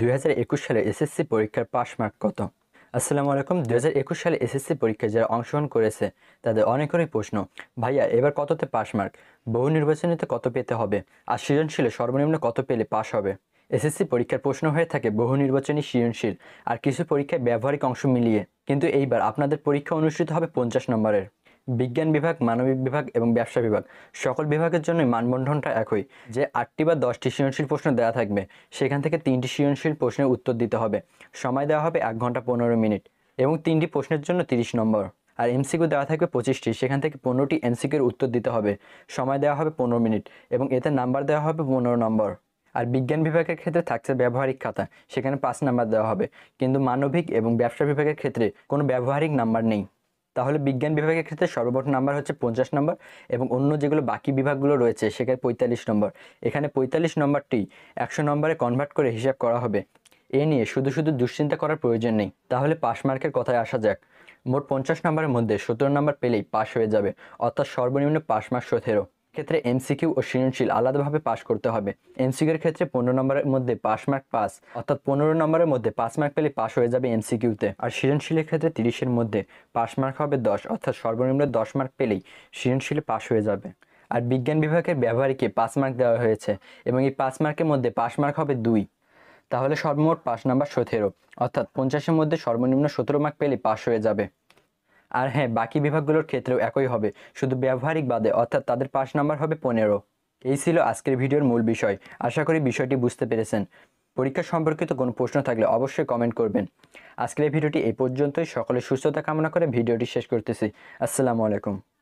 দুই সালে এসএসসি পরীক্ষার পাশ মার্ক কত আসসালামু আলাইকুম দু সালে এসএসসি পরীক্ষায় যারা অংশগ্রহণ করেছে তাদের অনেক অনেক প্রশ্ন ভাইয়া এবার কততে পাশ মার্ক বহু নির্বাচনীতে কত পেতে হবে আর সৃজনশীলে সর্বনিম্ন কত পেলে পাশ হবে এসএসসি পরীক্ষার প্রশ্ন হয়ে থাকে বহু নির্বাচনী সৃজনশীল আর কিছু পরীক্ষায় ব্যবহারিক অংশ মিলিয়ে কিন্তু এইবার আপনাদের পরীক্ষা অনুষ্ঠিত হবে পঞ্চাশ নম্বরের বিজ্ঞান বিভাগ মানবিক বিভাগ এবং ব্যবসা বিভাগ সকল বিভাগের জন্য মানবন্ধনটা একই যে আটটি বা দশটি সৃজনশীল প্রশ্ন দেওয়া থাকবে সেখান থেকে তিনটি সৃজনশীল প্রশ্নের উত্তর দিতে হবে সময় দেওয়া হবে এক ঘন্টা পনেরো মিনিট এবং তিনটি প্রশ্নের জন্য তিরিশ নম্বর আর এমসিকিউ দেওয়া থাকবে পঁচিশটি সেখান থেকে পনেরোটি এমসিকিউর উত্তর দিতে হবে সময় দেওয়া হবে পনেরো মিনিট এবং এতে নাম্বার দেওয়া হবে পনেরো নম্বর আর বিজ্ঞান বিভাগের ক্ষেত্রে থাকছে ব্যবহারিক খাতা সেখানে পাঁচ নাম্বার দেওয়া হবে কিন্তু মানবিক এবং ব্যবসা বিভাগের ক্ষেত্রে কোনো ব্যবহারিক নাম্বার নেই তাহলে বিজ্ঞান বিভাগের ক্ষেত্রে সর্বমোট নাম্বার হচ্ছে পঞ্চাশ নম্বর এবং অন্য যেগুলো বাকি বিভাগগুলো রয়েছে সেখানে পঁয়তাল্লিশ নম্বর এখানে পঁয়তাল্লিশ নম্বরটি একশো নম্বরে কনভার্ট করে হিসাব করা হবে এ নিয়ে শুধু শুধু দুশ্চিন্তা করার প্রয়োজন নেই তাহলে পাশ মার্কের কথায় আসা যাক মোট পঞ্চাশ নম্বরের মধ্যে সতেরো নম্বর পেলেই পাশ হয়ে যাবে অর্থাৎ সর্বনিম্ন পাশ মার্ক সতেরো ক্ষেত্রে এমসিকিউ ও সৃজনশীল আলাদাভাবে পাশ করতে হবে এর ক্ষেত্রে পনেরো নম্বরের মধ্যে পাস মার্ক পাস অর্থাৎ পনেরো নম্বরের মধ্যে পাস মার্ক পেলে পাস হয়ে যাবে এমসিকিউতে আর সৃজনশীলের ক্ষেত্রে তিরিশের মধ্যে পাস মার্ক হবে দশ অর্থাৎ সর্বনিম্ন দশ মার্ক পেলেই সৃজনশীলে পাস হয়ে যাবে আর বিজ্ঞান বিভাগের ব্যবহারিকে পাস মার্ক দেওয়া হয়েছে এবং এই পাস মার্কের মধ্যে পাস মার্ক হবে দুই তাহলে সর্বমোট পাস নাম্বার সতেরো অর্থাৎ পঞ্চাশের মধ্যে সর্বনিম্ন সতেরো মার্ক পেলে পাস হয়ে যাবে আর হ্যাঁ বাকি বিভাগগুলোর ক্ষেত্রেও একই হবে শুধু ব্যবহারিক বাদে অর্থাৎ তাদের পাঁচ নাম্বার হবে পনেরো এই ছিল আজকের ভিডিওর মূল বিষয় আশা করি বিষয়টি বুঝতে পেরেছেন পরীক্ষা সম্পর্কিত কোনো প্রশ্ন থাকলে অবশ্যই কমেন্ট করবেন আজকের এই ভিডিওটি এই পর্যন্তই সকলে সুস্থতা কামনা করে ভিডিওটি শেষ করতেছি আসসালামু আলাইকুম